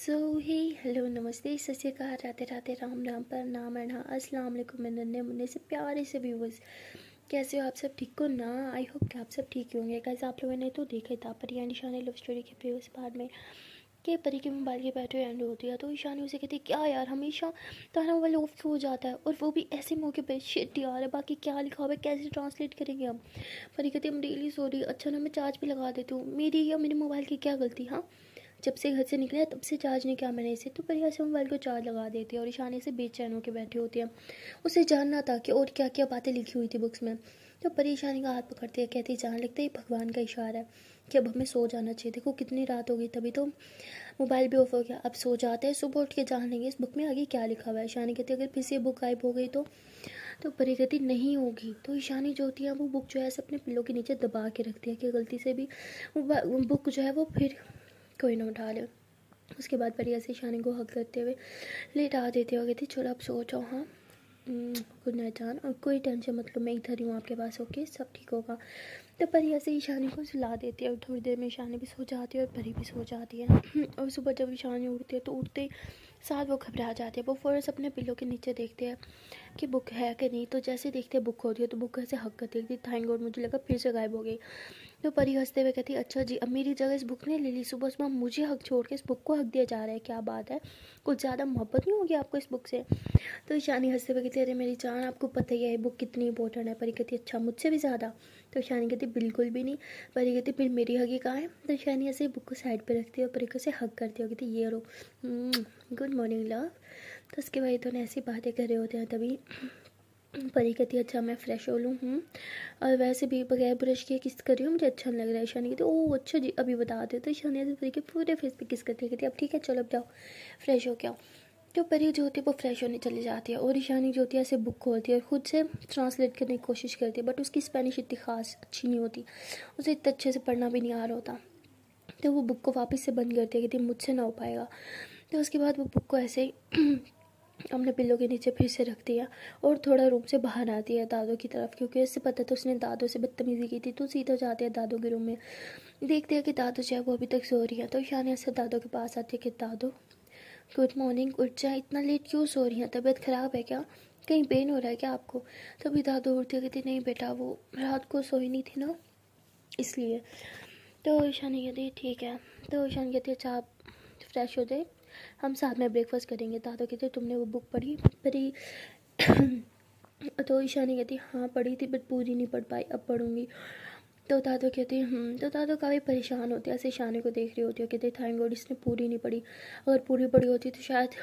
सो ही hello नमस्ते सत श्रीकाल राधे राधे राम राम पर नाम है असलम अस्सलाम मैं नन्हे मुन्ने से प्यारे से व्यूवर्स कैसे हो आप सब ठीक हो ना आई होप कि आप सब ठीक होंगे कैसे आप लोगों ने तो देखा था पर या निशान लव स्टोरी के प्रीवियस पार्ट में के परी के मोबाइल के बैटरी एंड होती है तो ईशानी उसे कहती है क्या यार हमेशा तारा मोबाइल ऑफ हो जाता है और वो भी ऐसे मौके पर शिट यार है बाकी क्या लिखा हुआ है कैसे ट्रांसलेट करेंगे हम परी कहती है हम डेली सॉरी अच्छा ना मैं चार्ज भी लगा देती हूँ मेरी या मेरे मोबाइल की क्या गलती हाँ जब से घर से निकले तब से चार्ज नहीं किया मैंने इसे तो बढ़िया से मोबाइल को चार्ज लगा देती है और ईशानी से बेचैन होकर बैठी होती है उसे जानना था कि और क्या क्या बातें लिखी हुई थी बुक्स में तो परेशानी का हाथ पकड़ती है कहती है जान लगता है भगवान का इशारा है कि अब हमें सो जाना चाहिए देखो कितनी रात हो गई तभी तो मोबाइल भी ऑफ हो गया अब सो जाते हैं सुबह उठ के जान लेंगे इस बुक में आगे क्या लिखा हुआ है ईशानी कहती है अगर फिर से बुक गायब हो गई तो तो परी नहीं होगी तो ईशानी जो होती है वो बुक जो है ऐसे अपने पिल्लों के नीचे दबा के रखती है कि गलती से भी वो बुक जो है वो फिर कोई ना उठा ले उसके बाद परिया से शानी को हक करते हुए लेटा देते गए कहती चलो अब सोचो जाओ हाँ खुद हम्म, न जान और कोई टेंशन मतलब मैं इधर ही हूँ आपके पास ओके सब ठीक होगा तो परी ऐसे ईशानी को सुला देती है और थोड़ी देर में ईशानी भी सो जाती है और परी भी सो जाती है और सुबह जब ईशानी उठती है तो उठते ही साथ वो घबरा जाती है वो फ़ौरन अपने पिल्लों के नीचे देखते हैं कि बुक है कि नहीं तो जैसे देखते हैं बुक होती है तो बुक ऐसे हक कर देखती थैंक गॉड मुझे लगा फिर से गायब हो गई तो परी हंसते हुए कहती अच्छा जी अब मेरी जगह इस बुक ने ले ली सुबह सुबह मुझे हक छोड़ के इस बुक को हक दिया जा रहा है क्या बात है कुछ ज़्यादा मोहब्बत नहीं होगी आपको इस बुक से तो ईशानी हंसते हुए कहती अरे मेरी जान आपको पता ही है ये बुक कितनी इंपॉर्टेंट है परी कहती अच्छा मुझसे भी ज़्यादा तो ईशानी कहती बिल्कुल भी नहीं परी कहती फिर मेरी हक ही कहाँ है तो ईशानी ऐसे बुक को साइड पर रखती है और परी को से हक करती है कहती ये रो गुड मॉर्निंग लव तो उसके भाई दोनों तो ऐसी बातें कर रहे होते हैं तभी परी कहती है अच्छा मैं फ्रेश हो लूँ हूँ और वैसे भी बगैर ब्रश के किस कर रही हूँ मुझे अच्छा नहीं लग रहा है शानी कहती ओ अच्छा जी अभी बता दे तो शानी ऐसे परी के पूरे फेस पे किस करती है कहती अब ठीक है चलो अब जाओ फ्रेश हो क्या तो परी जो होती है वो फ्रेश होने चली जाती है और ईशानी जो होती है ऐसे बुक खोलती है और ख़ुद से ट्रांसलेट करने की कोशिश करती है बट उसकी स्पेनिश इतनी खास अच्छी नहीं होती उसे इतने अच्छे से पढ़ना भी नहीं आ रहा होता तो वो बुक को वापस से बंद करती है कहती मुझसे ना हो पाएगा तो उसके बाद वो बुक को ऐसे हमने पिल्लों के नीचे फिर से रख दिया और थोड़ा रूम से बाहर आ दिया दादों की तरफ क्योंकि उससे पता था तो उसने दादों से बदतमीजी की थी तो सीधा जाते हैं दादों के रूम में देखते हैं कि दादो जो है वो अभी तक सो रही है तो शानिया से दादों के पास आती है कि दादो गुड मॉर्निंग उठ जाए इतना लेट क्यों सो रही है तबीयत ख़राब है क्या कहीं पेन हो रहा है क्या आपको तभी दादो उठती कहती नहीं बेटा वो रात को सोई नहीं थी ना इसलिए तो ईशान कहती ठीक है तो ईशान कहती अच्छा आप फ्रेश हो जाए हम साथ में ब्रेकफास्ट करेंगे तो कहते तुमने वो बुक पढ़ी पढ़ी तो ईशा ने कहती हाँ पढ़ी थी बट पूरी नहीं पढ़ पाई अब पढ़ूँगी तो दादो कहते हैं हम्म। तो दादो काफ़ी परेशान होते ऐसे ईशानी को देख रही होती है कहते थैंक गॉड इसने पूरी नहीं पढ़ी अगर पूरी पढ़ी होती तो शायद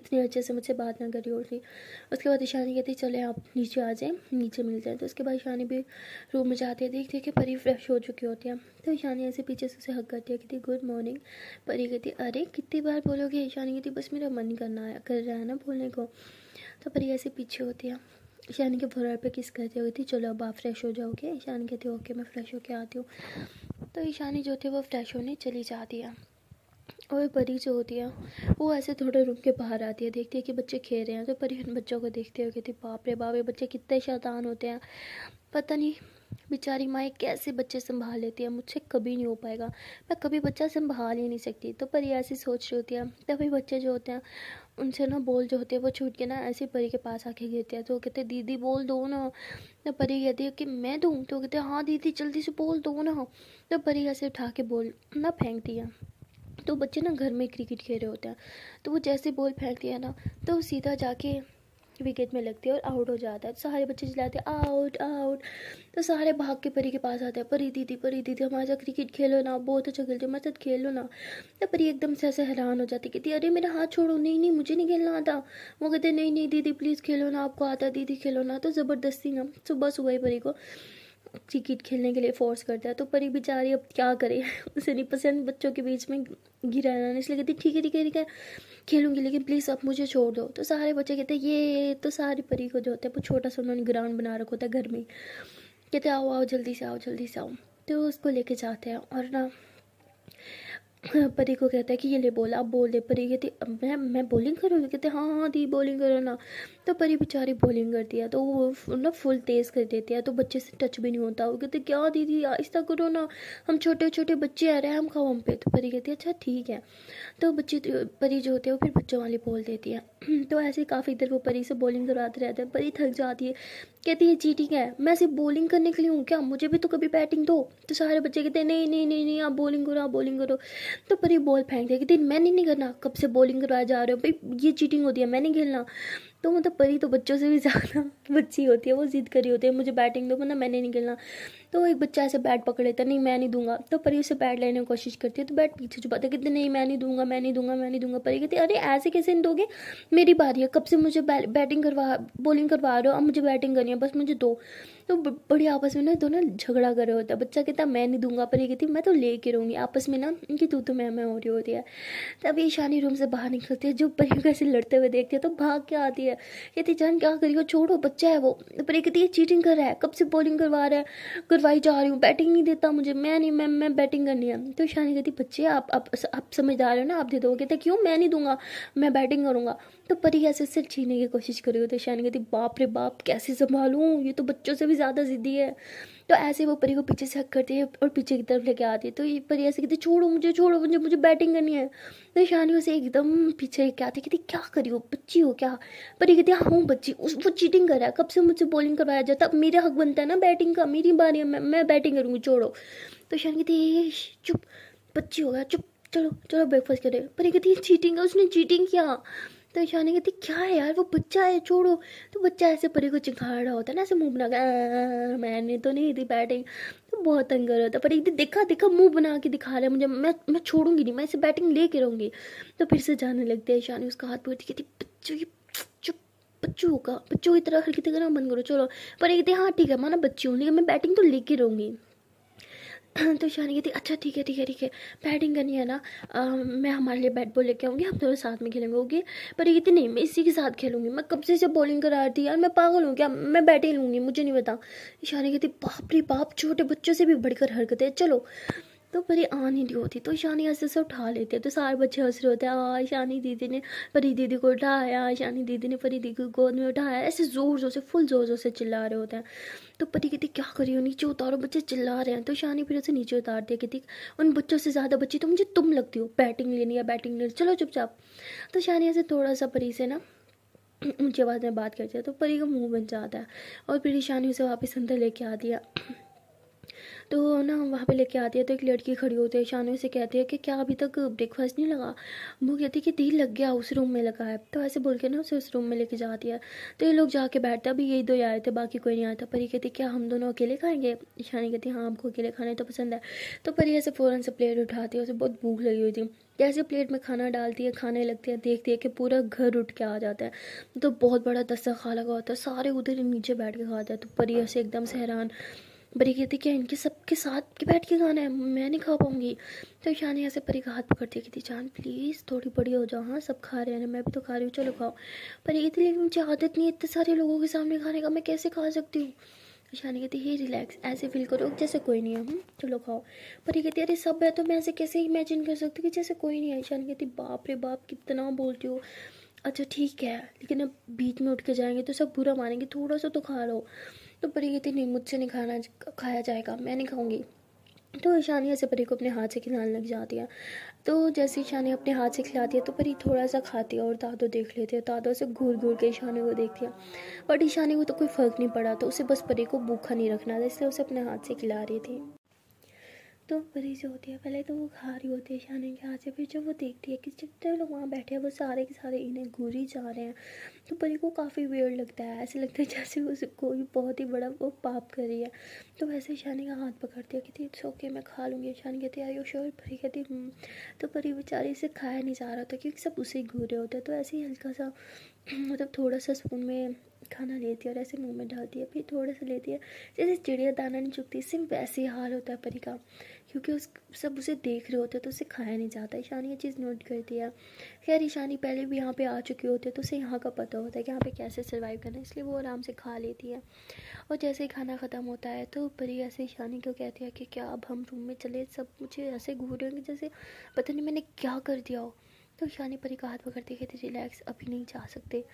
इतने अच्छे से मुझसे बात ना करी और उसके बाद ईशानी कहती चले आप नीचे आ जाएं नीचे मिल जाएं तो उसके बाद ईशानी भी रूम में है देखती है कि परी फ्रेश हो चुकी होती है तो ईशानी ऐसे पीछे से उसे हक करती है कहती गुड मॉर्निंग परी कहती अरे कितनी बार बोलोगे ईशानी कहती बस मेरा मन करना कर रहा है ना बोलने को तो परी ऐसे पीछे होती है ईशानी के भुरर पे किस करती हुए थी चलो अब आप फ्रेश हो जाओगे ईशानी कहती ओके मैं फ़्रेश होके आती हूँ तो ईशानी जो थी वो फ्रेश होने चली जाती है और परी जो होती है वो ऐसे थोड़े रूम के बाहर आती है देखती है कि बच्चे खेल रहे हैं तो परी उन बच्चों को देखती है कहती बाप रे बाप ये बच्चे कितने शैतान होते हैं पता नहीं बेचारी माएँ कैसे बच्चे संभाल लेती है मुझसे कभी नहीं हो पाएगा मैं कभी बच्चा संभाल ही नहीं सकती तो परी ऐसी सोच रही होती है तभी बच्चे जो होते हैं उनसे ना बोल जो होते हैं वो छूट के ना ऐसे परी के पास आके गिरते हैं तो वो कहते दीदी बोल दो ना तो परी कहती है कि मैं दूँ तो कहते हाँ दीदी जल्दी से बोल दो ना तो परी ऐसे उठा के बोल ना फेंकती है तो बच्चे ना घर में क्रिकेट खेल रहे होते हैं तो वो जैसे बॉल फेंकती है ना तो सीधा जाके विकेट में लगती है और आउट हो जाता है तो सारे बच्चे चलाते हैं आउट आउट तो सारे भाग के परी के पास आते हैं परी दीदी परी दीदी हमारे साथ क्रिकेट खेलो ना बहुत अच्छा खेलते हो हमारे साथ खेलो ना तो परी एकदम से ऐसे हैरान हो जाती कहती अरे मेरा हाथ छोड़ो नहीं नहीं मुझे नहीं खेलना आता वो कहते नहीं नहीं दीदी प्लीज़ खेलो ना आपको आता दीदी खेलो ना तो ज़बरदस्ती ना सुबह सुबह ही परी को क्रिकेट खेलने के लिए फोर्स करता है तो परी बेचारी अब क्या करे उसे नहीं पसंद बच्चों के बीच में रहना इसलिए कहती ठीक है ठीक है ठीक है खेलूंगी लेकिन प्लीज़ आप मुझे छोड़ दो तो सारे बच्चे कहते हैं ये तो सारी परी को जो होता है वो छोटा सा उन्होंने ग्राउंड बना रखा होता है घर में कहते आओ आओ जल्दी से आओ जल्दी से आओ तो उसको लेके जाते हैं और ना परी को कहता है कि ये ले बोला आप बोल दे परी कहती मैं मैं बॉलिंग करूँगी कहते हाँ हाँ, हाँ दी बॉलिंग करो ना तो परी बेचारी बॉलिंग करती है तो वो ना फुल तेज़ कर देती है तो बच्चे से टच भी नहीं होता वो कहते क्या दीदी ऐसा करो ना हम छोटे छोटे बच्चे आ रहे हैं हम खाओ हम पे तो परी कहती है अच्छा ठीक है तो बच्चे तो, परी जो होते हैं वो फिर बच्चों वाली बोल देती है तो ऐसे काफ़ी देर वो परी से बॉलिंग करवाते रहते हैं परी थक जाती है कहती है चीटिंग है मैं सिर्फ बॉलिंग करने के लिए हूँ क्या मुझे भी तो कभी बैटिंग दो तो सारे बच्चे कहते हैं नहीं नहीं नहीं नहीं आप बॉलिंग करो आप बॉलिंग करो तो परी बॉल फेंक दिया कहती मैं नहीं करना कब से बॉलिंग करवाया जा रहे हो भाई ये चीटिंग होती है मैं नहीं खेलना तो मतलब परी तो बच्चों से भी ज़्यादा बच्ची होती है वो जिद करी होती है मुझे बैटिंग दो मतलब मैंने नहीं खेलना तो एक बच्चा ऐसे बैट पकड़ लेता नहीं मैं नहीं दूंगा तो परी उसे बैट लेने की कोशिश करती है तो बैट पीछे छुपाते कहते नहीं मैं नहीं दूंगा मैं नहीं दूंगा मैं नहीं दूंगा परी कहती अरे ऐसे कैसे नहीं दोगे मेरी बारी है कब से मुझे बैटिंग करवा बॉलिंग करवा रहे हो अब मुझे बैटिंग करनी है बस मुझे दो तो बड़े आपस में ना दोनों झगड़ा कर रहे होता है बच्चा कहता मैं नहीं दूंगा पर ये कहती मैं तो ले के रहूँगी आपस में ना इनकी तू तो मैं मैं हो रही होती है तब ये शानी रूम से बाहर निकलती है जो को कैसे लड़ते हुए देखती है तो भाग के आती है कहती जान क्या करियो छोड़ो बच्चा है वो पर ये कहती है चीटिंग कर रहा है कब से बॉलिंग करवा रहा है करवाई जा रही हूँ बैटिंग नहीं देता मुझे मैं नहीं मैम मैं बैटिंग करनी है तो शानी कहती बच्चे आप आप, समझदार हो ना आप दे दो कहते क्यों मैं नहीं दूंगा मैं बैटिंग करूँगा तो परी ऐसे सिर छीने की कोशिश करी होती है शानी कहती बाप रे बाप कैसे संभालूँ ये तो बच्चों से भी ज़्यादा ज़िद्दी है तो ऐसे वो परी को पीछे से हक करती है और पीछे की तरफ लेके आती है तो ये परी ऐसे कहती छोड़ो मुझे छोड़ो मुझे मुझे बैटिंग करनी है तो शानी उसे एकदम पीछे लेके आती कहती क्या करी हो बच्ची हो क्या परी कहती है हाँ हूँ बच्ची उस वो चीटिंग कर रहा है कब से मुझसे बॉलिंग करवाया जाता अब मेरा हक बनता है ना बैटिंग का मेरी बारी है मैं, मैं बैटिंग करूँगी छोड़ो तो शानी कहती है चुप बच्ची हो गया चुप चलो चलो ब्रेकफास्ट करें परी कहती है चीटिंग है उसने चीटिंग किया तो ईशानी कहती क्या है यार वो बच्चा है छोड़ो तो बच्चा ऐसे परी को चिखा रहा होता है ना ऐसे मुंह बना कर मैंने तो नहीं दी बैटिंग तो बहुत तंग रहा था पर एक दिन देखा देखा मुंह बना के दिखा रहा है मुझे मैं मैं छोड़ूंगी नहीं मैं इसे बैटिंग ले के तो फिर से जाने लगती है ईशानी उसका हाथ पकड़ती कहती बच्चों की बच्चों का बच्चों की तरह हल्की करना बंद करो चलो पर एक दिन हाँ ठीक है माना बच्ची हूँ लेकिन मैं बैटिंग तो लेके रहूंगी तो शान कहती अच्छा ठीक है ठीक है ठीक है बैटिंग करनी है ना आ, मैं हमारे लिए बैट बॉल लेके आऊँगी हम दोनों साथ में खेलेंगे ओके पर ये कहती नहीं मैं इसी के साथ खेलूँगी मैं कब से इसे बॉलिंग करा रही थी यार मैं पागल हूँ क्या मैं बैटिंग लूँगी मुझे नहीं पता ईशान कहती बाप रे बाप छोटे बच्चों से भी बढ़कर हरकत है चलो तो परी आ नहीं रही होती तो शानी ऐसे से उठा लेते है तो सारे बच्चे हंस रहे होते हैं आ शानी दीदी ने परी दीदी को उठाया शानी दीदी ने परी दीदी को गोद में उठाया ऐसे ज़ोर ज़ोर से फुल ज़ोर ज़ोर से चिल्ला रहे होते हैं तो परी कहती क्या हो नीचे उतारो बच्चे चिल्ला रहे हैं तो शानी फिर उसे नीचे उतार दिया कहती उन बच्चों से ज़्यादा बच्ची तो मुझे तुम लगती हो बैटिंग लेनी या बैटिंग लेनी चलो चुपचाप तो शानी ऐसे थोड़ा सा परी से ना ऊँची आवाज़ में बात करती है तो परी का मुँह बन जाता है और फिर शानी उसे वापस अंदर लेके आती है तो ना हम वहाँ पे लेके आते हैं तो एक लड़की खड़ी होती है शानू से कहती है कि क्या अभी तक ब्रेकफास्ट नहीं लगा वो कहती है कि दिल लग गया उस रूम में लगा है तो ऐसे बोल के ना उसे उस रूम में लेके जाती है तो ये लोग जाके बैठते अभी यही दो आए थे बाकी कोई नहीं आया था परी कहती क्या हम दोनों अकेले खाएंगे ईशानी कहती हाँ आपको अकेले खाने तो पसंद है तो परी ऐसे फ़ौरन से प्लेट उठाती है उसे बहुत भूख लगी हुई थी जैसे प्लेट में खाना डालती है खाने लगती है देखती है कि पूरा घर उठ के आ जाता है तो बहुत बड़ा दस्ता खा लगा होता है सारे उधर नीचे बैठ के खाते हैं तो परी ऐसे एकदम से हैरान परी कहती क्या इनके सबके साथ के बैठ के गाना है मैं नहीं खा पाऊंगी तो ईशान यहाँ से परी का हाथ पकड़ दिया कहती जान प्लीज़ थोड़ी बड़ी हो जाओ हाँ सब खा रहे हैं मैं भी तो खा रही हूँ चलो खाओ परी कहती लेकिन मुझे आदत नहीं इतने सारे लोगों के सामने खाने का मैं कैसे खा सकती हूँ ईशानी कहती है रिलैक्स ऐसे फील करो जैसे कोई नहीं है हम्म, चलो खाओ परी कहती अरे सब है तो मैं ऐसे कैसे इमेजिन कर सकती कि जैसे कोई नहीं है ईशानी कहती बाप रे बाप कितना बोलती हो अच्छा ठीक है लेकिन अब बीच में उठ के जाएंगे तो सब बुरा मानेंगे थोड़ा सा तो खा लो तो परी कहती नहीं मुझसे नहीं खाना खाया जाएगा मैं नहीं खाऊंगी तो ईशानिया से परी को अपने हाथ से खिलाने लग जाती है तो जैसे ईशानिया अपने हाथ से खिलाती है तो परी थोड़ा सा खाती है और दादो देख लेती है दादो से घूर घूर के ईशानी को देखती है बट ईशानी को तो कोई फ़र्क नहीं पड़ा तो उसे बस परी को भूखा नहीं रखना था इसलिए उसे अपने हाथ से खिला रही थी तो परी जो होती है पहले तो वो खा रही होती है शानी के हाथ से फिर जब वो देखती है कि जितने लोग वहाँ बैठे हैं वो सारे के सारे इन्हें घूरी जा रहे हैं तो परी को काफ़ी वेड़ लगता है ऐसे लगता है जैसे उस कोई बहुत ही बड़ा वो पाप कर रही है तो वैसे शानी का हाथ पकड़ती है कहती इट्स ओके मैं खा लूँगी शानी कहती है यो श्योर परी कहती हम्म। तो परी बेचारी इसे खाया नहीं जा रहा था क्योंकि सब उसे घूर रहे होते हैं तो ऐसे ही हल्का सा मतलब थोड़ा सा स्पून में खाना लेती है और ऐसे मुंह में डालती है फिर थोड़ा सा लेती है जैसे चिड़िया दाना नहीं चुकती सिर्फ वैसे ही हाल होता है परी का क्योंकि उस सब उसे देख रहे होते हैं तो उसे खाया नहीं जाता ईशानी ये चीज़ नोट करती है खैर ईशानी पहले भी यहाँ पे आ चुके होती है तो उसे यहाँ का पता होता है कि यहाँ पे कैसे सर्वाइव करना है इसलिए वो आराम से खा लेती है और जैसे ही खाना ख़त्म होता है तो परी ऐसे ईशानी को कहती है कि क्या अब हम रूम में चले सब मुझे ऐसे घूर रहे होंगे जैसे पता नहीं मैंने क्या कर दिया हो तो ईशानी परी का हाथ पकड़ते कहते रिलैक्स अभी नहीं जा सकते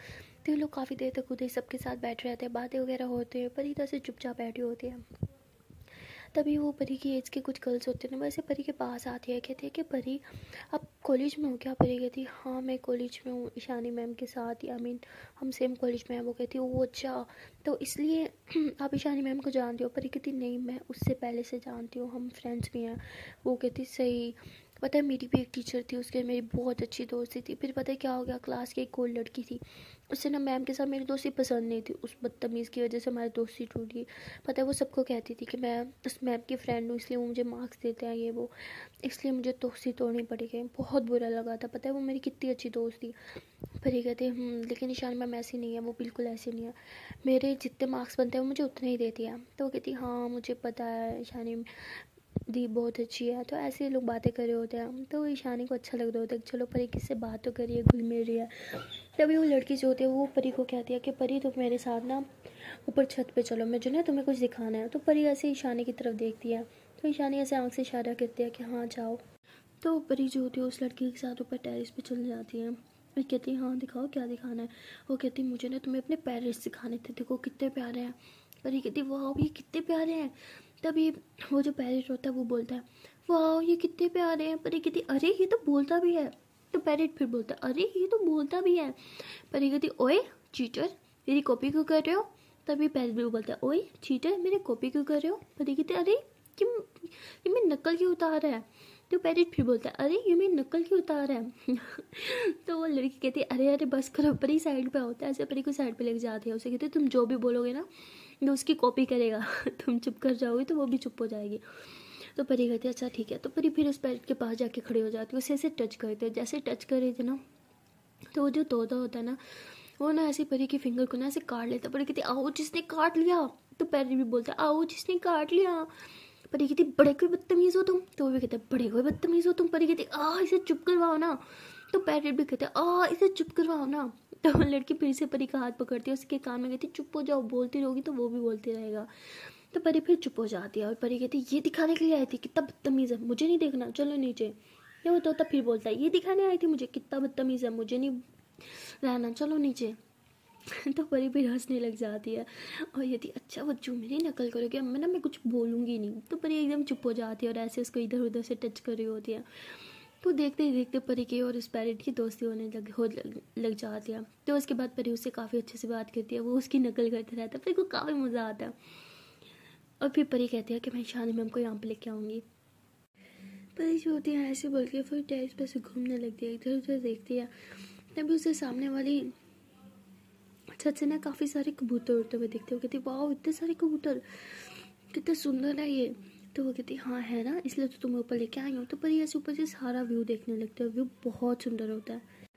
तो ये लोग काफ़ी देर तक उधर सबके साथ बैठ रहते हैं बातें वगैरह होते हैं परी तो ऐसे चुपचाप बैठी होती है तभी वो परी की एज के कुछ गर्ल्स होते ना वैसे परी के पास आती है कहती है कि परी आप कॉलेज में हो क्या परी कहती हाँ मैं कॉलेज में हूँ ईशानी मैम के साथ आई मीन हम सेम कॉलेज में हैं वो कहती वो अच्छा तो इसलिए आप ईशानी मैम को जानती हो परी कहती नहीं मैं उससे पहले से जानती हूँ हम फ्रेंड्स भी हैं वो कहती सही पता है मेरी भी एक टीचर थी उसके मेरी बहुत अच्छी दोस्ती थी फिर पता है क्या हो गया क्लास की एक और लड़की थी उससे ना मैम के साथ मेरी दोस्ती पसंद नहीं थी उस बदतमीज़ की वजह से हमारी दोस्ती टूट गई पता है वो सबको कहती थी कि मैं उस मैम की फ्रेंड हूँ इसलिए वो मुझे मार्क्स देते हैं ये वो इसलिए मुझे दोस्ती तोड़नी पड़ी गई बहुत बुरा लगा था पता है वो मेरी कितनी अच्छी दोस्त थी फिर ये कहते हम्म, लेकिन निशान मैम ऐसी नहीं है वो बिल्कुल ऐसी नहीं है मेरे जितने मार्क्स बनते हैं वो मुझे उतने ही देती है तो वो कहती हाँ मुझे पता है यानी दी बहुत अच्छी है तो ऐसे ही लोग बातें कर रहे होते हैं तो ईशानी को अच्छा लग रहा होता है चलो परी किससे बात तो करिए घुल मिल रही है तभी वो लड़की जो होती है वो परी को कहती है कि परी तुम मेरे साथ ना ऊपर छत पे चलो मुझे ना तुम्हें कुछ दिखाना है तो परी ऐसे ईशानी की तरफ देखती है तो ईशानी ऐसे आँख से इशारा करती है कि हाँ जाओ तो परी जो होती है उस लड़की के साथ ऊपर टेरिस पर चल जाती है मैं कहती हाँ दिखाओ क्या दिखाना है वो कहती है मुझे ना तुम्हें अपने पेरेंट्स दिखाने थे देखो कितने प्यारे हैं परी कहती वाह ये कितने प्यारे हैं तभी वो जो पैरेट होता है वो बोलता है वाह ये कितने प्यारे हैं परी कहती अरे ये तो बोलता भी है तो पैरेट फिर बोलता है अरे ये तो बोलता भी है परी कहती ओए चीटर मेरी कॉपी क्यों कर रहे हो तभी पैरेट भी बोलता है ओए चीटर मेरी कॉपी क्यों कर रहे हो परी कहती अरे ये मेरी नकल क्यों उतार है तो पैरेट फिर बोलता है अरे ये मेरी नकल क्यों उतार है तो वो लड़की कहती है अरे अरे बस करो परी साइड पे होता है ऐसे परी को साइड पे लेके जाते है उसे कहते तुम जो भी बोलोगे ना जो उसकी कॉपी करेगा तुम चुप कर जाओगे तो वो भी चुप हो जाएगी तो परी कहती है अच्छा ठीक है तो परी फिर उस पैरट के पास जाके खड़ी हो जाती है उसे ऐसे टच करते जैसे टच कर रहे थे ना तो वो जो तोता होता है ना वो ना ऐसे परी की फिंगर को ना ऐसे काट लेता परी कहती आओ जिसने काट लिया तो पैरी भी बोलता आओ जिसने काट लिया परी कहती बड़े कोई बदतमीज़ हो तुम तो वो भी कहते बड़े कोई बदतमीज़ हो तुम परी कहती आ इसे चुप करवाओ ना तो पैरेट भी कहते आ इसे चुप करवाओ ना तो लड़की फिर से परी का हाथ पकड़ती है उसके कान में कहती चुप हो जाओ बोलती रहोगी तो वो भी बोलती रहेगा तो परी फिर चुप हो जाती है और परी कहती ये दिखाने के लिए आई थी कितना बदतमीज़ है मुझे नहीं देखना चलो नीचे ये वो तोता फिर बोलता है ये दिखाने आई थी मुझे कितना बदतमीज़ है मुझे नहीं रहना चलो नीचे तो परी फिर हंसने लग जाती है और यदि अच्छा बच्चू मेरी नकल करोगे मैं ना मैं कुछ बोलूँगी नहीं तो परी एकदम चुप हो जाती है और ऐसे उसको इधर उधर से टच कर रही होती है वो तो देखते ही देखते परी की और उस पैरेट की दोस्ती होने लग हो लग, लग जाती है तो उसके बाद परी उससे काफ़ी अच्छे से बात करती है वो उसकी नकल करते रहता है परी को काफ़ी मज़ा आता है और फिर परी कहती है कि मैं शादी मैम को यहाँ पर लेके आऊँगी परी जो होती है ऐसे बोल के फिर टेरिस पर से घूमने लगती है इधर उधर देखती है तभी उसे सामने वाली छत से ना काफ़ी सारे कबूतर उड़ते हुए देखते हुए कहती है वाह इतने सारे कबूतर कितने सुंदर है ये तो वो कहती हाँ है ना इसलिए तो तुम्हें ऊपर लेके आई हूँ तो परी ऐसे ऊपर से सारा व्यू देखने लगते है व्यू बहुत सुंदर होता है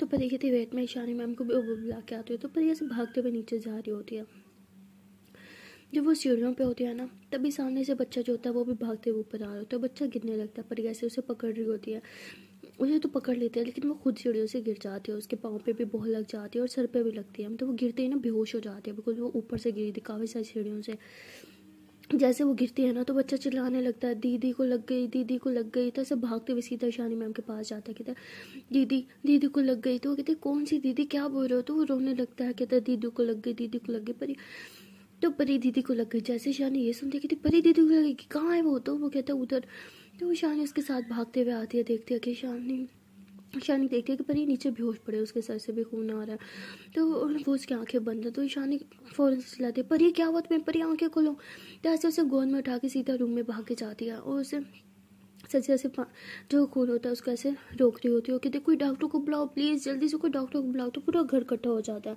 तो परी कहती है वेट में ईशानी मैम को भी बुला के आती हूँ तो परी ऐसे भागते हुए नीचे जा रही होती है जब वो सीढ़ियों पे होती है ना तभी सामने से बच्चा जो होता है वो भी भागते हुए ऊपर आ रहा होता है तो बच्चा गिरने लगता है परी ऐसे उसे पकड़ रही होती है उसे तो पकड़ लेते हैं लेकिन वो खुद सीढ़ियों से गिर जाती है उसके पाँव पे भी बहुत लग जाती है और सर पे भी लगती है तो वो गिरते ही ना बेहोश हो जाती है बिकॉज वो ऊपर से गिरी थी काफ़ी सारी सीढ़ियों से जैसे वो गिरती है ना तो बच्चा चिल्लाने लगता है दीदी को लग गई दीदी को लग गई तो ऐसे भागते हुए सीधा शानी मैम के पास जाता है कहते दीदी दीदी को लग गई तो वो कहते कौन सी दीदी क्या बोल रहे हो तो वो रोने लगता है कहता दीदी को लग गई दीदी को लग गई परी तो परी दीदी को लग गई जैसे शानी ये सुनती कहती परी दीदी को लग गई कहाँ है वो तो वो कहता है उधर तो वो शानी उसके साथ भागते हुए आती है देखती है कि शानी ईशानी रही है कि परी नीचे बेहोश पड़े उसके सर से भी खून आ रहा है तो वो उसकी आंखें बंद है तो ईशानी फ़ौरन से चलाते पर परी क्या हुआ तुम्हें परी आंखें खोलो तो ऐसे उसे गोद में उठा के सीधा रूम में भाग के जाती है और उसे सच ऐसे जो खून होता है उसको ऐसे रोक रही होती है कि देखो कोई डॉक्टर को बुलाओ प्लीज़ जल्दी से कोई डॉक्टर को बुलाओ तो पूरा घर इकट्ठा हो जाता है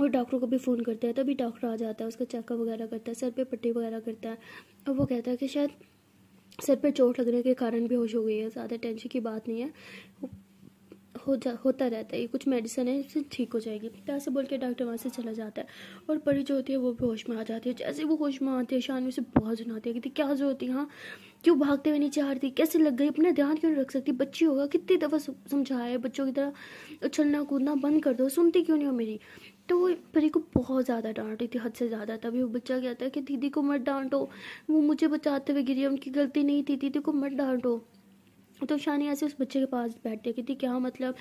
और डॉक्टर को भी फ़ोन करता है तभी डॉक्टर आ जाता है उसका चेकअप वगैरह करता है सर पे पट्टी वगैरह करता है और वो कहता है कि शायद सर पर चोट लगने के कारण होश हो गई है ज़्यादा टेंशन की बात नहीं है हो जा होता रहता है कुछ मेडिसिन है इससे ठीक हो जाएगी ऐसे बोल के डॉक्टर वहाँ से चला जाता है और परी जो होती है वो भी होश में आ जाती है जैसे वो होश में आती है शान में से बहुत सुनाती है कि क्या जो होती है हाँ क्यों भागते हुए नीचे हारती कैसे लग गई अपना ध्यान क्यों नहीं रख सकती बच्ची होगा कितनी दफ़ा समझाया बच्चों की तरह उछलना कूदना बंद कर दो सुनती क्यों नहीं हो मेरी तो वो परी को बहुत ज़्यादा डांट रही थी हद से ज़्यादा तभी वो बच्चा कहता है कि दीदी को मत डांटो वो मुझे बचाते हुए गिरी उनकी गलती नहीं थी दीदी को मत डांटो तो शानी ऐसे उस बच्चे के पास बैठ गई थी क्या मतलब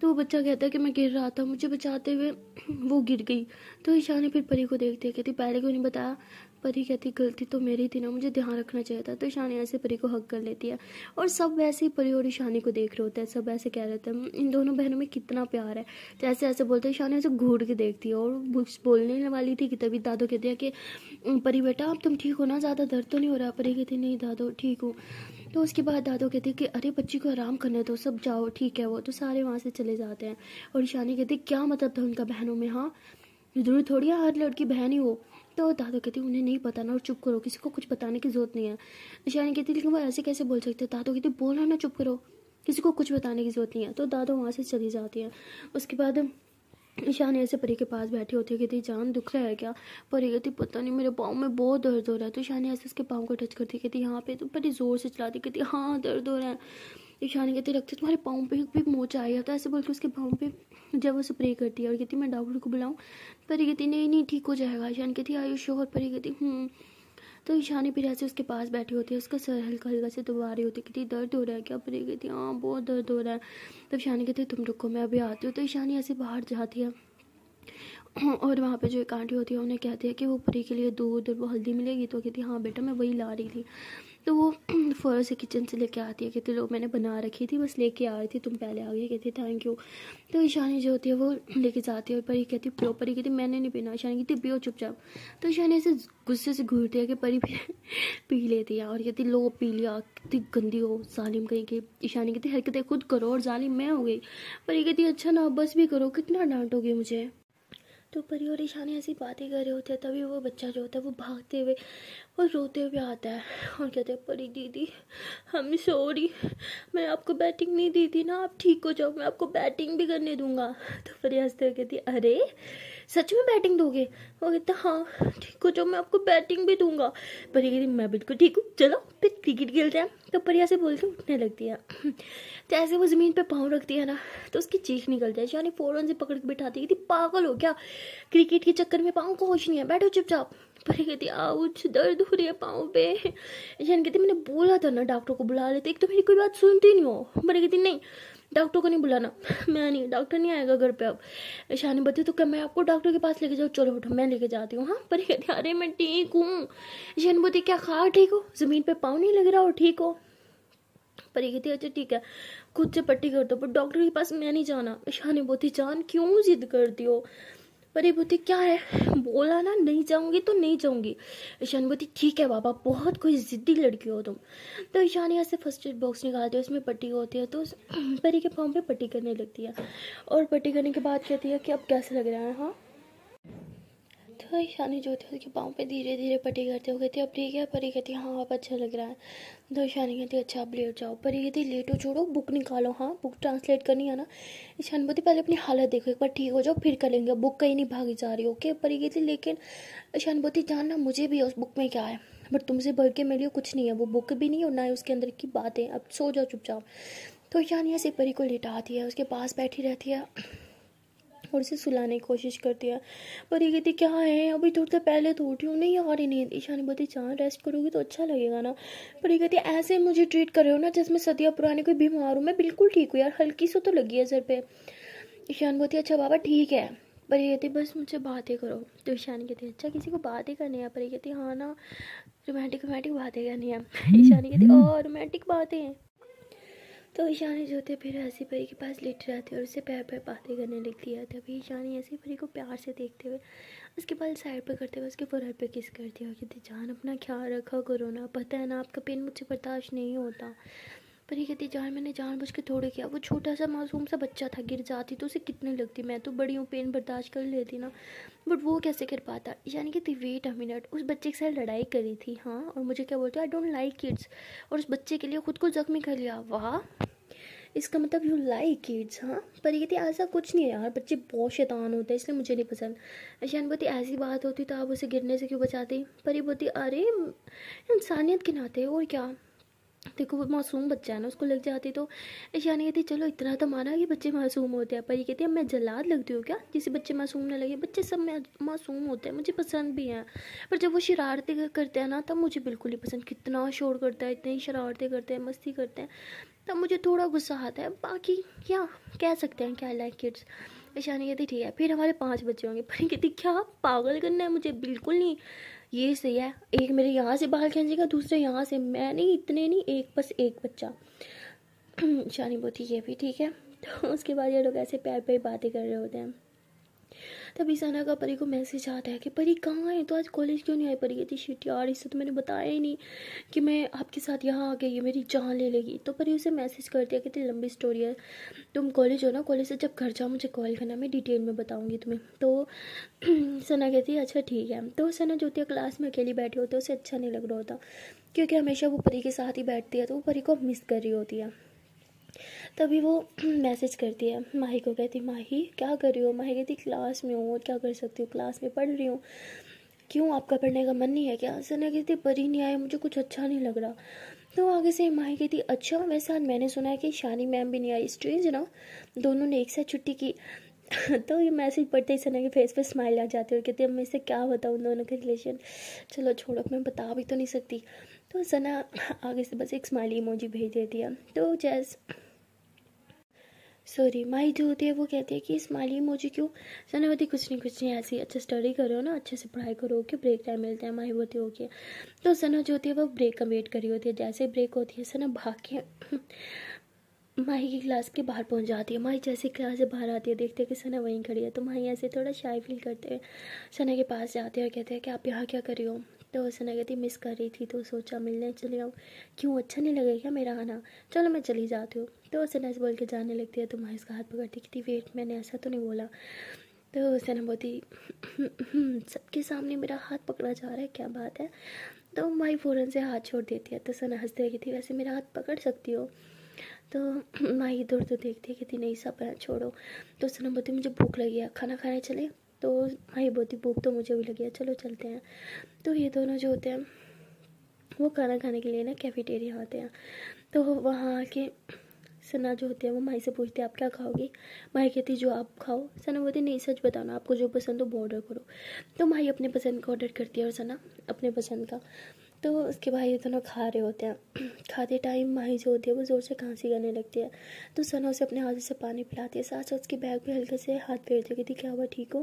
तो वो बच्चा कहता है कि मैं गिर रहा था मुझे बचाते हुए वो गिर गई तो ईशानी फिर परी को देखते कहती पहले क्यों नहीं बताया परी कहती गलती तो मेरी थी ना मुझे ध्यान रखना चाहिए था तो ईशानी ऐसे परी को हक कर लेती है और सब वैसे ही परी और ईशानी को देख रहे होते हैं सब ऐसे कह रहे थे इन दोनों बहनों में कितना प्यार है तो ऐसे ऐसे बोलते हैं ईशानी ऐसे घूर के देखती है और बुक्स बोलने वाली थी कि तभी दादो कहते हैं कि परी बेटा अब तुम ठीक हो ना ज़्यादा दर्द तो नहीं हो रहा परी कहती नहीं दादो ठीक हूँ तो उसके बाद दादो कहते कि अरे बच्ची को आराम करने दो तो सब जाओ ठीक है वो तो सारे वहाँ से चले जाते हैं और ईशानी कहती क्या मतलब था उनका बहनों में हाँ जरूरी थोड़ी हर लड़की बहन ही हो तो दादा कहती उन्हें नहीं ना और चुप करो किसी को कुछ बताने की ज़रूरत नहीं है ईशानी कहती लेकिन वो ऐसे कैसे बोल सकते दादो कहती बोलो ना चुप करो किसी को कुछ बताने की ज़रूरत नहीं है तो दादो वहाँ से चली जाती है उसके बाद ईशान ऐसे परी के पास बैठी होती है कहती जान दुख रहा है क्या परी कहती पता नहीं मेरे पाँव में बहुत दर्द हो रहा है तो ईशान ऐसे उसके पाँव को टच करती कहती यहाँ पे तो परी ज़ोर से चलाती कहती हाँ दर्द हो रहा है ईशा कहती रखते तुम्हारे पाँव पे भी मोचा आया तो ऐसे बोल के उसके पाँव पे जब वो स्प्रे करती है और कहती मैं डॉक्टर को बुलाऊँ परी कहती नहीं नहीं ठीक हो जाएगा ईशान कहती आयुष्योर परी कहती हूँ हम्म। तो ईशानी फिर ऐसे उसके पास बैठी होती है उसका सर हल्का हल्का से दबा रही होती है कितनी दर्द हो रहा है क्या परी कहती हाँ बहुत दर्द हो रहा है तब ईशानी कहती है तुम रुको मैं अभी आती हूँ तो ईशानी ऐसे बाहर जाती है और वहाँ पे जो एक आंटी होती है उन्हें कहती है कि वो परी के लिए दूध और हल्दी मिलेगी तो कहती है हाँ बेटा मैं वही ला रही थी तो वो फ़ौर से किचन से लेके आती है कहती लो मैंने बना रखी थी बस लेके आ रही थी तुम पहले आ गई कहती थैंक यू तो ईशानी जो होती है वो लेके जाती है और परी कहती पियो परी कहती मैंने नहीं पीना ईशानी कहती पियो चुपचाप तो ईशानी ऐसे गुस्से से घूरती है कि परी पी लेती है और कहती लो पी लिया कितनी गंदी हो जालिम कहीं कि ईशानी कहती हरकतें खुद करो और जालिम मैं हो गई परी कहती अच्छा ना बस भी करो कितना डांटोगे मुझे तो परी और ईशान ऐसी बातें कर रहे होते हैं तभी वो बच्चा जो होता है वो भागते हुए और रोते हुए आता है और कहते हैं परी दीदी हम सॉरी मैं आपको बैटिंग नहीं दी थी ना आप ठीक हो जाओ मैं आपको बैटिंग भी करने दूंगा तो परी हंसते हुए कहती अरे सच में बैटिंग दोगे वो कहता हाँ ठीक हो जो मैं आपको बैटिंग भी दूंगा परी कहती मैं बिल्कुल ठीक हूँ चलो फिर क्रिकेट खेलते हैं तो परिया से बोल के उठने लगती है तो ऐसे वो ज़मीन पर पाँव रखती है ना तो उसकी चीख निकल जाए यानी फ़ौरन से पकड़ के बिठाती कहती पागल हो क्या क्रिकेट के चक्कर में पाँव को होश नहीं है बैठो चुपचाप परी कहती आउच हाँ, दर्द हो रही है पाँव पे यानी कहती मैंने बोला था ना डॉक्टर को बुला लेते एक तो मेरी कोई बात सुनती नहीं हो परी कहती नहीं डॉक्टर को नहीं बुलाना मैं नहीं डॉक्टर नहीं आएगा घर पे अब शानी बती तो क्या मैं आपको डॉक्टर के पास लेके जाऊँ चलो उठो मैं लेके जाती हूँ हाँ पर अरे मैं ठीक हूँ शानी बती क्या खा ठीक हो ज़मीन पर पाँव नहीं लग रहा हो ठीक हो पर ये कहती अच्छा ठीक है खुद से पट्टी कर दो पर डॉक्टर के पास मैं नहीं जाना शानी बोती जान क्यों जिद करती हो बोती क्या है बोला ना नहीं जाऊंगी तो नहीं जाऊंगी ईशान बोलती ठीक है बाबा बहुत कोई ज़िद्दी लड़की हो तुम तो ईशान यहाँ से फर्स्ट एड बॉक्स निकालती है उसमें पट्टी होती है तो परी के पाँव पे पट्टी करने लगती है और पट्टी करने के बाद कहती है कि अब कैसे लग रहा है हाँ हाँ, शानी जो थे उसके पाँव पे धीरे धीरे पटी करते हो गए थे अब ठीक है परी कहती हाँ आप अच्छा लग रहा है तो शानी कहती अच्छा आप लेट जाओ परी कहती लेटो छोड़ो बुक निकालो हाँ बुक ट्रांसलेट करनी है ना शानी बोलती पहले अपनी हालत देखो एक बार ठीक हो जाओ फिर कर लेंगे बुक कहीं नहीं भागी जा रही ओके परी कहती लेकिन शानी बोलती जानना मुझे भी उस बुक में क्या है बट तुमसे बढ़ के मेरे लिए कुछ नहीं है वो बुक भी नहीं और ना ही उसके अंदर की बातें अब सो जाओ चुपचाप तो ईशानी से परी को लेटाती है उसके पास बैठी रहती है और इसे सुलाने की कोशिश करती है पर ये कहती क्या है अभी थोड़ी तो देर पहले तो उठी हूँ नहीं यार ही नहीं ईशानी बोलती जहाँ रेस्ट करोगी तो अच्छा लगेगा ना पर ये कहती ऐसे मुझे ट्रीट कर रहे हो ना जैसे मैं सदिया पुराने कोई बीमार हूँ मैं बिल्कुल ठीक हूँ यार हल्की सी तो लगी है सर पे ईशान बोती अच्छा बाबा ठीक है पर ये कहती बस मुझे बातें करो तो ईशानी कहती अच्छा किसी को बातें करनी है पर ये कहती हाँ ना रोमांटिक रोमांटिक बातें करनी है ईशानी कहती और रोमांटिक बातें तो ईशानी जो थे फिर हंसी परी के पास लिट रहा थे और उसे पैर पैर बातें करने लग दिया तभी ईशानी हंसी परी को प्यार से देखते हुए उसके बाल साइड पर करते हुए उसके फोरहेड पर किस कर दिया और कहते जान अपना ख्याल रखा करो ना पता है ना आपका पेन मुझसे बर्दाश्त नहीं होता पर ये कहती जान मैंने जानबूझ के थोड़े किया वो छोटा सा मासूम सा बच्चा था गिर जाती तो उसे कितने लगती मैं तो बड़ी हूँ पेन बर्दाश्त कर लेती ना बट वो कैसे कर पाता यानी कि वेट अ मिनट उस बच्चे के साथ लड़ाई करी थी हाँ और मुझे क्या बोलते आई डोंट लाइक किड्स और उस बच्चे के लिए ख़ुद को ज़ख्मी कर लिया वाह इसका मतलब यू लाइक किड्स हाँ पर ये थी ऐसा कुछ नहीं है यार बच्चे बहुत शैतान होते हैं इसलिए मुझे नहीं पसंद शान अच्छा, बोलती ऐसी बात होती तो आप उसे गिरने से क्यों बचाती पर ये बोलती अरे इंसानियत के नाते और क्या देखो वो मासूम बच्चा है ना उसको लग जाती तो ईशानी कहती चलो इतना तो माना कि बच्चे मासूम होते हैं पर ये कहती है मैं जलाद लगती हूँ क्या जिसे बच्चे मासूम ना लगे बच्चे सब में मासूम होते हैं मुझे पसंद भी हैं पर जब वो शरारतें करते हैं ना तब मुझे बिल्कुल ही पसंद कितना शोर करता है इतनी शरारतें करते हैं मस्ती करते हैं तब मुझे थोड़ा गुस्सा आता है बाकी क्या कह सकते हैं क्या लाइक किड्स ईशानी कहती ठीक है फिर हमारे पाँच बच्चे होंगे परी कहती क्या पागल करना है मुझे बिल्कुल नहीं ये सही है एक मेरे यहाँ से बाहर खींचेगा दूसरे यहाँ से मैं नहीं इतने नहीं एक बस एक बच्चा ईशानी बोती ये भी ठीक है तो उसके बाद ये लोग ऐसे प्यार प्यार बातें कर रहे होते हैं तभी सना का परी को मैसेज आता है कि परी कहाँ है तो आज कॉलेज क्यों नहीं आई परी कहती शिट यार इससे तो मैंने बताया ही नहीं कि मैं आपके साथ यहाँ आ गई ये मेरी जान ले लेगी तो परी उसे मैसेज कर दिया इतनी लंबी स्टोरी है तुम कॉलेज हो ना कॉलेज से जब घर जाओ मुझे कॉल करना मैं डिटेल में बताऊँगी तुम्हें तो सना कहती है अच्छा ठीक है तो सना जो होती है क्लास में अकेली बैठी होती है उसे अच्छा नहीं लग रहा होता क्योंकि हमेशा वो परी के साथ ही बैठती है तो वो परी को मिस कर रही होती है तभी वो मैसेज करती है माही को कहती माही क्या कर रही हो माही कहती क्लास में हूँ और क्या कर सकती हूँ क्लास में पढ़ रही हूँ क्यों आपका पढ़ने का मन नहीं है क्या सना कहती परी नहीं आया मुझे कुछ अच्छा नहीं लग रहा तो आगे से माही कहती अच्छा वैसे आज मैंने सुना है कि शानी मैम भी नहीं आई स्ट्रेंज ना दोनों ने एक साथ छुट्टी की तो ये मैसेज पढ़ते ही सना के फेस पे स्माइल आ जाती है और कहती है मैं इसे क्या बताऊँ दोनों के रिलेशन चलो छोड़ो मैं बता भी तो नहीं सकती तो सना आगे से बस एक स्माइली इमोजी भेज देती है तो जैस सॉरी माई जो होती है वो कहती है कि इस्माइली मुझे क्यों सना होती कुछ नहीं कुछ नहीं ऐसी अच्छे स्टडी करो ना अच्छे से पढ़ाई करो ओके ब्रेक टाइम मिलता है माई होती ओके तो सना जो होती है वो ब्रेक का वेट करी होती है जैसे ब्रेक होती है सना भाग के माही की क्लास के बाहर पहुंच जाती है माही जैसे क्लास से बाहर आती है देखते हैं कि सना वहीं खड़ी है तो माही ऐसे थोड़ा शाई फील करते हैं सना के पास जाते हैं और कहते हैं कि आप यहाँ क्या करी हो तो ऐसा लगा थी मिस कर रही थी तो सोचा मिलने चले आऊँ क्यों अच्छा नहीं लगेगा मेरा आना चलो मैं चली जाती हूँ तो सना बोल के जाने लगती है तो मैं इसका हाथ पकड़ती कि वेट मैंने ऐसा तो नहीं बोला तो ना बोलती हम्म, सबके सामने मेरा हाथ पकड़ा जा रहा है क्या बात है तो माई फ़ौरन से हाथ छोड़ देती है तो सना हंस रहती थी वैसे मेरा हाथ पकड़ सकती हो तो माई इधर उधर देखती है कहती नहीं सब छोड़ो तो सना बोलती मुझे भूख लगी है खाना खाने चले तो भाई बहुत ही भूख तो मुझे भी लगी है चलो चलते हैं तो ये दोनों जो होते हैं वो खाना खाने के लिए ना कैफेटेरिया आते हैं तो वहाँ के सना जो होते हैं वो माई से पूछते हैं आप क्या खाओगी माई कहती जो आप खाओ सना बोलती नहीं सच बताना आपको जो पसंद हो वो ऑर्डर करो तो माई अपने पसंद का ऑर्डर करती है और सना अपने पसंद का तो उसके भाई दोनों खा रहे होते हैं खाते टाइम माही जो होती है वो ज़ोर से खांसी करने लगती है तो सना उसे अपने हाथों से पानी पिलाती है साथ साथ उसके बैग पे हल्के से हाथ फेर देती थी क्या हुआ ठीक हो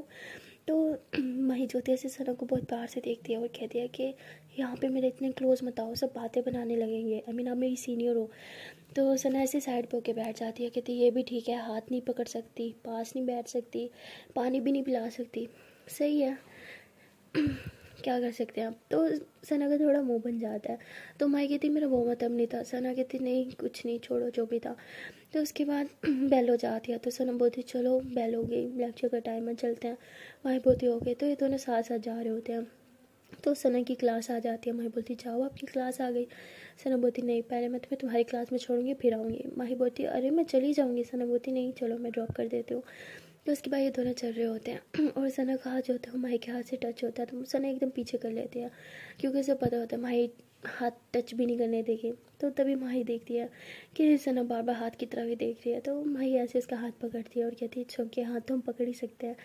तो माही जो होती है सना को बहुत प्यार से देखती है और कहती है कि यहाँ पे मेरे इतने क्लोज मत आओ सब बातें बनाने लगेंगे आई मीन आप मेरी सीनियर हो तो सना ऐसे साइड पर होके बैठ जाती है कहती ये भी ठीक है हाथ नहीं पकड़ सकती पास नहीं बैठ सकती पानी भी नहीं पिला सकती सही है क्या कर सकते हैं आप तो सना का थोड़ा मुँह बन जाता है तो माई कहती मेरा वो मतलब नहीं था सना कहती नहीं कुछ नहीं छोड़ो जो भी था तो उसके बाद बेल हो जाती है तो सना बोलती चलो बेल हो गई लेक्चर का टाइम है चलते हैं माई बोलती हो गई तो ये दोनों साथ साथ जा रहे होते हैं तो सना की क्लास आ जाती है माही बोलती जाओ आपकी क्लास आ गई सना बोलती नहीं पहले मैं तुम्हें तुम्हारी क्लास में छोड़ूंगी फिर आऊँगी माही बोलती अरे मैं चली जाऊँगी सना बोलती नहीं चलो मैं ड्रॉप कर देती हूँ तो उसके बाद ये दोनों चल रहे होते हैं और सना का हाथ जो होता है माही के हाथ से टच होता है तो सना एकदम पीछे कर लेते हैं क्योंकि उसे पता होता है माई हाथ टच भी नहीं करने देगी तो तभी माही देखती है कि सना बार बार हाथ की तरफ ही देख रही है तो माही ऐसे इसका हाथ पकड़ती है और कहती है छोके अच्छा, हाथ तो हम पकड़ ही सकते हैं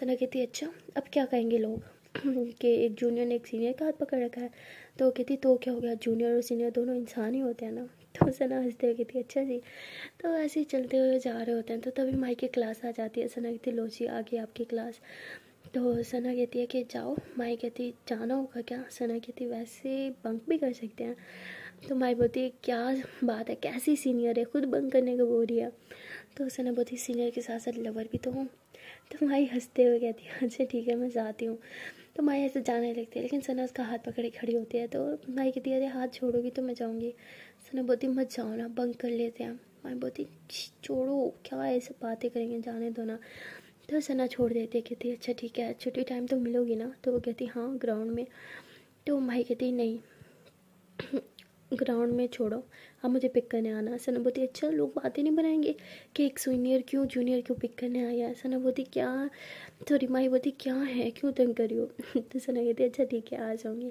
सना कहती है अच्छा अब क्या कहेंगे लोग कि एक जूनियर ने एक सीनियर का हाथ पकड़ रखा है तो कहती तो क्या हो गया जूनियर और सीनियर दोनों इंसान ही होते हैं ना तो सना हंसते हुए कहती है अच्छा जी तो ऐसे ही चलते हुए जा रहे होते हैं तो तभी माई की क्लास आ जाती है सना कहती लो जी आ गई आपकी क्लास तो सना कहती है कि जाओ माई कहती जाना होगा क्या सना कहती वैसे बंक भी कर सकते हैं तो माई बोलती है क्या बात है कैसी सीनियर है खुद बंक करने को बोल रही है तो सना बोलती सीनियर के साथ साथ लवर भी तो हूँ तो माई हंसते हुए कहती है अच्छा ठीक है मैं जाती हूँ तो माई ऐसे जाने लगती है लेकिन सना उसका हाथ पकड़े खड़ी होती है तो माई कहती है अरे हाथ छोड़ोगी तो मैं जाऊँगी उसने बोती मत जाओ ना बंक कर लेते हैं मैं बोती छोड़ो क्या ऐसे बातें करेंगे जाने दो ना तो सना छोड़ देते कहती अच्छा ठीक है छुट्टी टाइम तो मिलोगी ना तो वो कहती हाँ ग्राउंड में तो भाई कहती नहीं ग्राउंड में छोड़ो आप मुझे पिक करने आना सनाबोती अच्छा लोग बातें नहीं बनाएंगे कि एक सीनियर क्यों जूनियर क्यों पिक करने आया सनाबोती क्या सॉरी माई बोती क्या है क्यों तंग करियो तो सना कहती अच्छा ठीक है आ जाऊँगी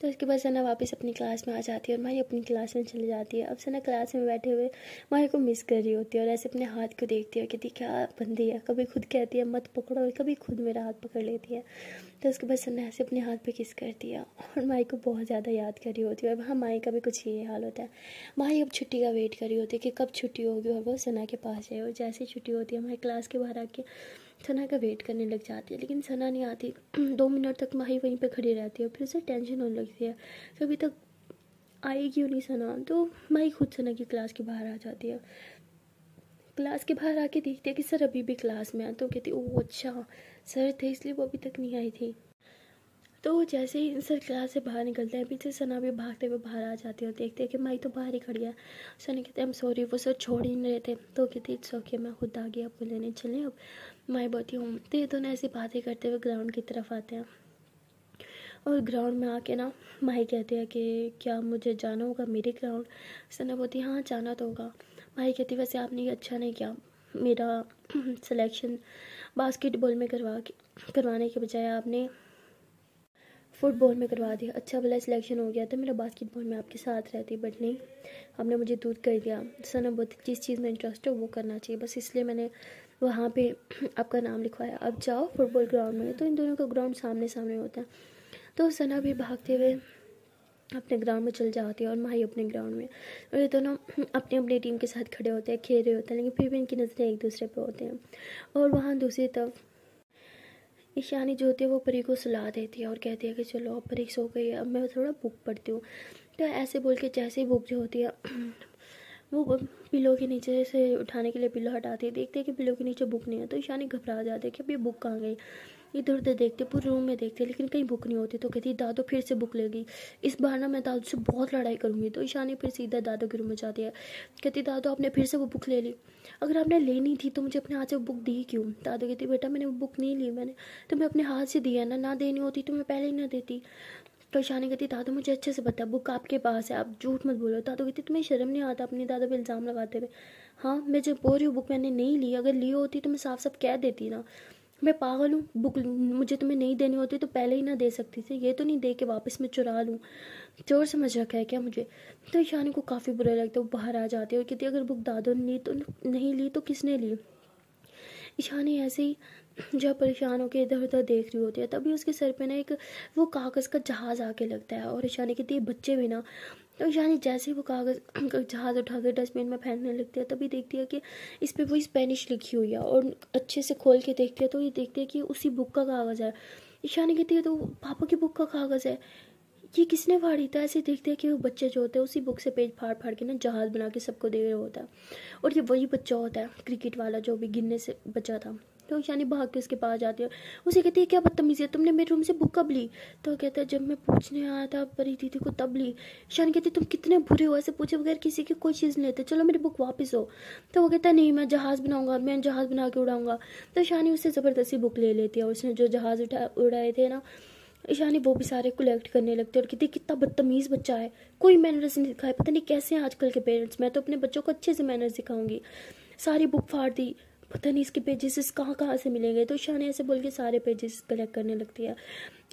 तो उसके बाद सना वापस अपनी क्लास में आ जाती है और माई अपनी क्लास में चली जाती है अब सना क्लास में बैठे हुए माई को मिस कर रही होती है और ऐसे अपने हाथ को देखती है कहती क्या बंदी है कभी खुद कहती है मत पकड़ो और कभी खुद मेरा हाथ पकड़ लेती है तो उसके बाद सन्ना से अपने हाथ पे किस कर दिया और माई को बहुत ज़्यादा याद कर रही होती है और वहाँ माई का भी कुछ ये हाल होता है माई अब छुट्टी का वेट कर रही होती है कि कब छुट्टी होगी और वो सना के पास जाए और जैसे छुट्टी होती है माई क्लास के बाहर आके सना का वेट करने लग जाती है लेकिन सना नहीं आती दो मिनट तक माही वहीं पर खड़ी रहती है फिर उसे टेंशन होने लगती है कभी अभी तक आएगी उन्हीं सना तो माई खुद सना की क्लास के बाहर आ जाती है क्लास के बाहर आके देखती है कि सर अभी भी क्लास में है तो कहती ओ अच्छा सर थे इसलिए वो अभी तक नहीं आई थी तो जैसे ही सर क्लास से बाहर निकलते हैं पीछे सना भी भागते हुए बाहर आ जाती है और देखते हैं कि माई तो बाहर ही खड़ी है सना कहते एम सॉरी वो सर छोड़ ही नहीं रहे थे तो कहते इट्स ओके मैं खुद आ गया आपको लेने चलें अब माई बोलती हूँ तो ये दोनों ऐसी बातें करते हुए ग्राउंड की तरफ आते हैं और ग्राउंड में आके ना माई कहती है कि क्या मुझे जाना होगा मेरे ग्राउंड सना बोलती हाँ जाना तो होगा माई कहती वैसे आपने अच्छा नहीं किया मेरा सिलेक्शन बास्केटबॉल में करवा के करवाने के बजाय आपने फुटबॉल में करवा दिया अच्छा भला सिलेक्शन हो गया था तो मेरा बास्केटबॉल में आपके साथ रहती बट नहीं आपने मुझे दूर कर दिया सना बहुत जिस चीज़ में इंटरेस्ट है वो करना चाहिए बस इसलिए मैंने वहाँ पे आपका नाम लिखवाया अब जाओ फुटबॉल ग्राउंड में तो इन दोनों का ग्राउंड सामने सामने होता है तो सना भी भागते हुए अपने ग्राउंड में चल जाती है और माही अपने ग्राउंड में और ये दोनों अपनी अपनी टीम के साथ खड़े होते हैं खेल रहे होते हैं लेकिन फिर भी इनकी नज़रें एक दूसरे पर होते हैं और वहाँ दूसरी तरफ ईशानी जो होती है वो परी को सलाह देती है और कहती है कि चलो अब परी सो गई है अब मैं थोड़ा बुक पढ़ती हूँ तो ऐसे बोल के जैसे ही बुक जो होती है वो पिलो के नीचे से उठाने के लिए पिलो हटाती है देखते हैं कि पिलो के नीचे बुक नहीं है तो ईशानी घबरा जाती है कि अब ये बुक कहाँ गई इधर उधर देखते पूरे रूम में देखते लेकिन कहीं बुक नहीं होती तो कहती दादो फिर से बुक ले गई इस बार ना मैं दादू से बहुत लड़ाई करूँगी तो ईशानी फिर सीधा दादो के रूम में जाती है कहती दादो आपने फिर से वो बुक ले ली अगर आपने लेनी थी तो मुझे अपने हाथ से वो बुक दी क्यों दादो कहती बेटा मैंने वो बुक नहीं ली मैंने तो मैं अपने हाथ से दिया ना ना देनी होती तो मैं पहले ही ना देती तो ईशानी कहती दादू मुझे अच्छे से पता बुक आपके पास है आप झूठ मत बोलो दादू कहती तुम्हें शर्म नहीं आता अपने दादा पर इल्ज़ाम लगाते हुए हाँ मैं जब बोल रही हूँ बुक मैंने नहीं ली अगर ली होती तो मैं साफ साफ कह देती ना मैं पागल हूँ बुक मुझे तुम्हें नहीं देनी होती तो पहले ही ना दे सकती थी ये तो नहीं दे के वापस मैं चुरा लूँ चोर समझ रखा है क्या मुझे तो ईशानी को काफ़ी बुरा लगता है वो बाहर आ जाती है और कहती अगर बुक दादो ने ली तो नहीं ली तो किसने ली ईशानी ऐसे ही जब परेशान होकर इधर उधर देख रही होती है तभी उसके सर पे ना एक वो कागज़ का जहाज़ आके लगता है और ईशानी कहती है बच्चे भी ना तो ईशानी जैसे वो कागज़ का जहाज़ उठा के डस्टबिन में फेंकने लगती है तभी देखती है कि इस पर वो स्पेनिश लिखी हुई है और अच्छे से खोल के देखती है तो ये देखती है कि उसी बुक का कागज़ है ईशानी कहती है तो पापा की बुक का कागज़ है ये किसने फाड़ी था तो ऐसे देखते हैं कि वो बच्चे जो होते हैं उसी बुक से पेज फाड़ फाड़ के ना जहाज़ बना के सबको दे रहा होता है और ये वही बच्चा होता है क्रिकेट वाला जो भी गिनने से बचा था तो ईशानी भाग के उसके पास जाती है उसे कहती है क्या बदतमीज़ी है तुमने मेरे रूम से बुक कब ली तो कहता है जब मैं पूछने आया था परी दीदी को तब ली ईशानी कहती तुम कितने बुरे हो ऐसे पूछे बगैर किसी की कोई चीज़ नहीं लेते चलो मेरी बुक वापस हो तो वो कहता है नहीं मैं जहाज़ बनाऊंगा मैं जहाज़ बना के उड़ाऊंगा तो ईशानी उससे ज़बरदस्ती बुक ले लेती है उसने जो जहाज़ उठा उड़ाए थे ना ईशानी वो भी सारे कलेक्ट करने लगते और कहती कितना बदतमीज़ बच्चा है कोई मैनर्स नहीं दिखाए पता नहीं कैसे हैं आजकल के पेरेंट्स मैं तो अपने बच्चों को अच्छे से मैनर्स दिखाऊंगी सारी बुक फाड़ दी पता नहीं इसके पेजेस कहाँ कहाँ से मिलेंगे तो शाह ने ऐसे बोल के सारे पेजेस कलेक्ट करने लगती है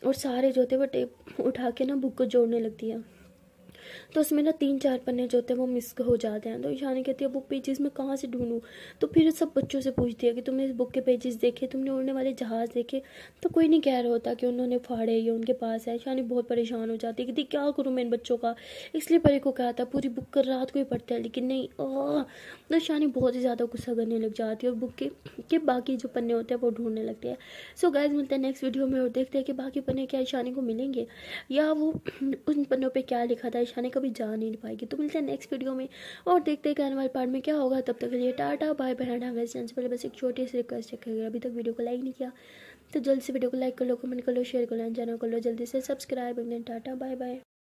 और सारे जो थे वो टेप उठा के ना बुक को जोड़ने लगती है तो उसमें ना तीन चार पन्ने जो होते हैं वो मिस हो जाते हैं तो ईशानी कहती है बुक पेजेस मैं कहाँ से ढूंढूँ तो फिर सब बच्चों से पूछती है कि तुमने इस बुक के पेजेस देखे तुमने उड़ने वाले जहाज़ देखे तो कोई नहीं कह रहा होता कि उन्होंने फाड़े या उनके पास है ईशानी बहुत परेशान हो जाती है कि क्या करूँ मैं इन बच्चों का इसलिए परी को कहा था पूरी बुक कर रात को ही पढ़ते हैं लेकिन नहीं तो ईशानी बहुत ही ज़्यादा गुस्सा करने लग जाती है और बुक के, के बाकी जो पन्ने होते हैं वो ढूंढने लगते हैं सो गाइज मिलते हैं नेक्स्ट वीडियो में और देखते हैं कि बाकी पन्ने क्या ईशानी को मिलेंगे या वो उन पन्नों पर क्या लिखा था छाने कभी जा नहीं पाएगी तो मिलते हैं नेक्स्ट वीडियो में और देखते हैं कि आने वाले पार्ट में क्या होगा तब तक के लिए टाटा बाय बहना वैसे पहले बस एक छोटी सी रिक्वेस्ट रखेगा अभी तक वीडियो को लाइक नहीं किया तो जल्दी से वीडियो को लाइक कर लो कमेंट कर लो शेयर कर लो चैनल कर लो जल्दी से सब्सक्राइब टाटा बाय बाय